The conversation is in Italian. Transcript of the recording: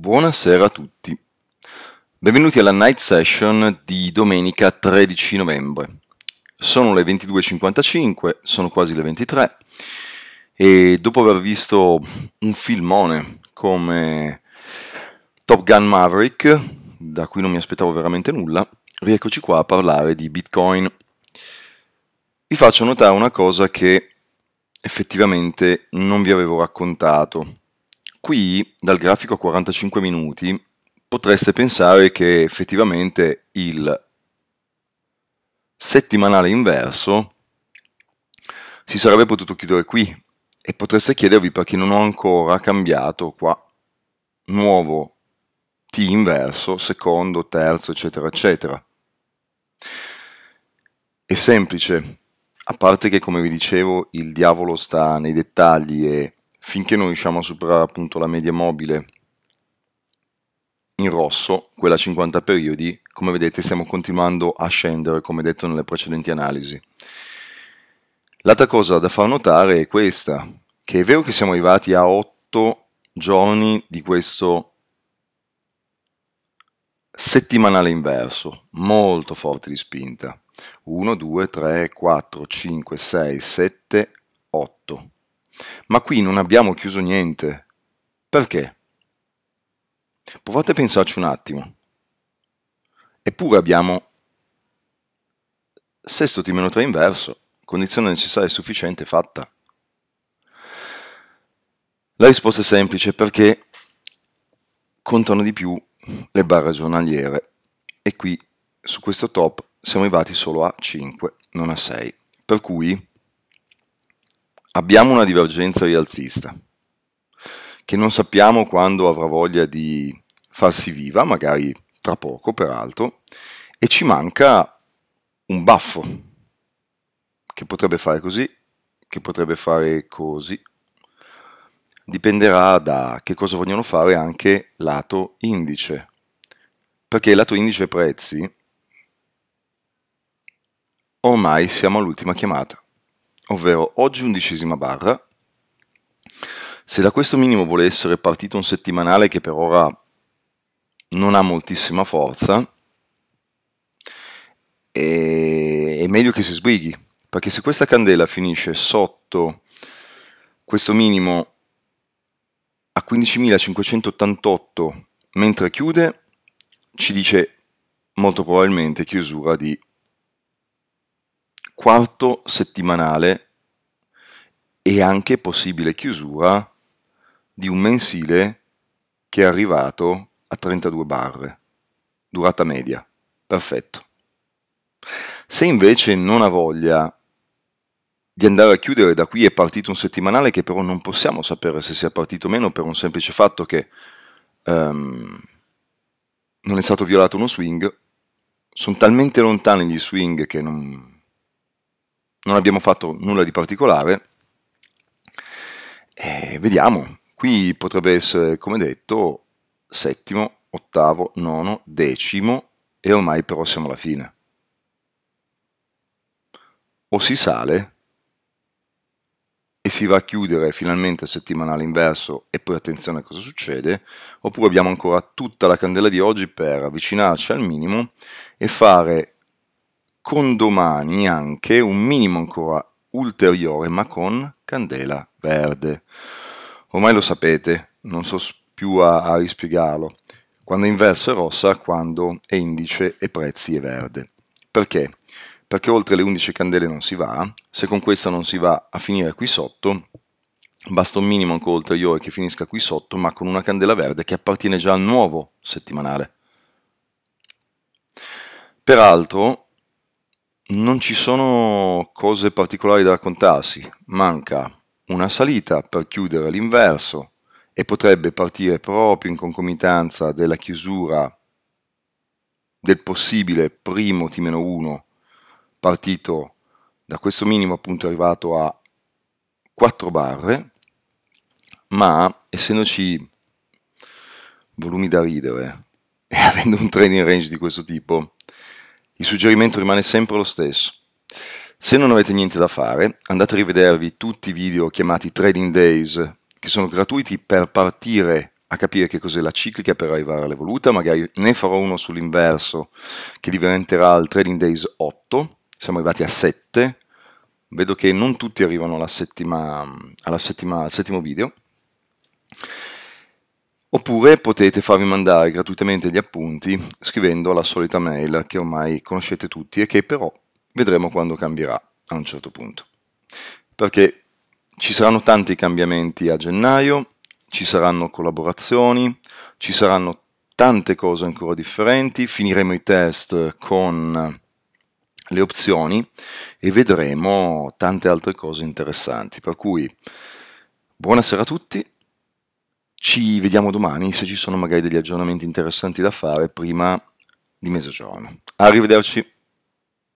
Buonasera a tutti. Benvenuti alla night session di domenica 13 novembre. Sono le 22.55, sono quasi le 23 e dopo aver visto un filmone come Top Gun Maverick, da cui non mi aspettavo veramente nulla, rieccoci qua a parlare di Bitcoin. Vi faccio notare una cosa che effettivamente non vi avevo raccontato Qui, dal grafico a 45 minuti, potreste pensare che effettivamente il settimanale inverso si sarebbe potuto chiudere qui e potreste chiedervi perché non ho ancora cambiato qua nuovo t inverso, secondo, terzo, eccetera, eccetera. È semplice, a parte che come vi dicevo il diavolo sta nei dettagli e finché non riusciamo a superare appunto la media mobile in rosso, quella 50 periodi, come vedete stiamo continuando a scendere come detto nelle precedenti analisi. L'altra cosa da far notare è questa, che è vero che siamo arrivati a 8 giorni di questo settimanale inverso, molto forte di spinta. 1, 2, 3, 4, 5, 6, 7, 8. Ma qui non abbiamo chiuso niente. Perché? Provate a pensarci un attimo. Eppure abbiamo sesto t 3 inverso, condizione necessaria e sufficiente fatta. La risposta è semplice perché contano di più le barre giornaliere e qui su questo top siamo arrivati solo a 5, non a 6. Per cui abbiamo una divergenza rialzista, che non sappiamo quando avrà voglia di farsi viva, magari tra poco peraltro, e ci manca un baffo, che potrebbe fare così, che potrebbe fare così. Dipenderà da che cosa vogliono fare anche lato indice, perché lato indice prezzi ormai siamo all'ultima chiamata ovvero oggi undicesima barra. Se da questo minimo vuole essere partito un settimanale che per ora non ha moltissima forza, è meglio che si sbrighi, perché se questa candela finisce sotto questo minimo a 15.588 mentre chiude, ci dice molto probabilmente chiusura di quarto settimanale e anche possibile chiusura di un mensile che è arrivato a 32 barre, durata media. Perfetto. Se invece non ha voglia di andare a chiudere da qui è partito un settimanale che però non possiamo sapere se sia partito o meno per un semplice fatto che um, non è stato violato uno swing, sono talmente lontani gli swing che non, non abbiamo fatto nulla di particolare. E vediamo, qui potrebbe essere, come detto, settimo, ottavo, nono, decimo e ormai però siamo alla fine. O si sale e si va a chiudere finalmente settimanale inverso e poi attenzione a cosa succede, oppure abbiamo ancora tutta la candela di oggi per avvicinarci al minimo e fare con domani anche un minimo ancora ulteriore ma con candela verde. Ormai lo sapete, non so più a, a rispiegarlo. Quando è inverso è rossa, quando è indice e prezzi è verde. Perché? Perché oltre le 11 candele non si va, se con questa non si va a finire qui sotto, basta un minimo ancora ulteriore che finisca qui sotto, ma con una candela verde che appartiene già al nuovo settimanale. Peraltro, non ci sono cose particolari da raccontarsi, manca una salita per chiudere l'inverso e potrebbe partire proprio in concomitanza della chiusura del possibile primo T-1 partito da questo minimo appunto arrivato a 4 barre, ma essendoci volumi da ridere e avendo un training range di questo tipo, il suggerimento rimane sempre lo stesso. Se non avete niente da fare, andate a rivedervi tutti i video chiamati Trading Days, che sono gratuiti per partire a capire che cos'è la ciclica per arrivare all'evoluta, magari ne farò uno sull'inverso che diventerà il Trading Days 8, siamo arrivati a 7, vedo che non tutti arrivano alla settima, alla settima, al settimo video. Oppure potete farvi mandare gratuitamente gli appunti scrivendo la solita mail che ormai conoscete tutti e che però vedremo quando cambierà a un certo punto. Perché ci saranno tanti cambiamenti a gennaio, ci saranno collaborazioni, ci saranno tante cose ancora differenti, finiremo i test con le opzioni e vedremo tante altre cose interessanti. Per cui buonasera a tutti ci vediamo domani se ci sono magari degli aggiornamenti interessanti da fare prima di mezzogiorno. Arrivederci.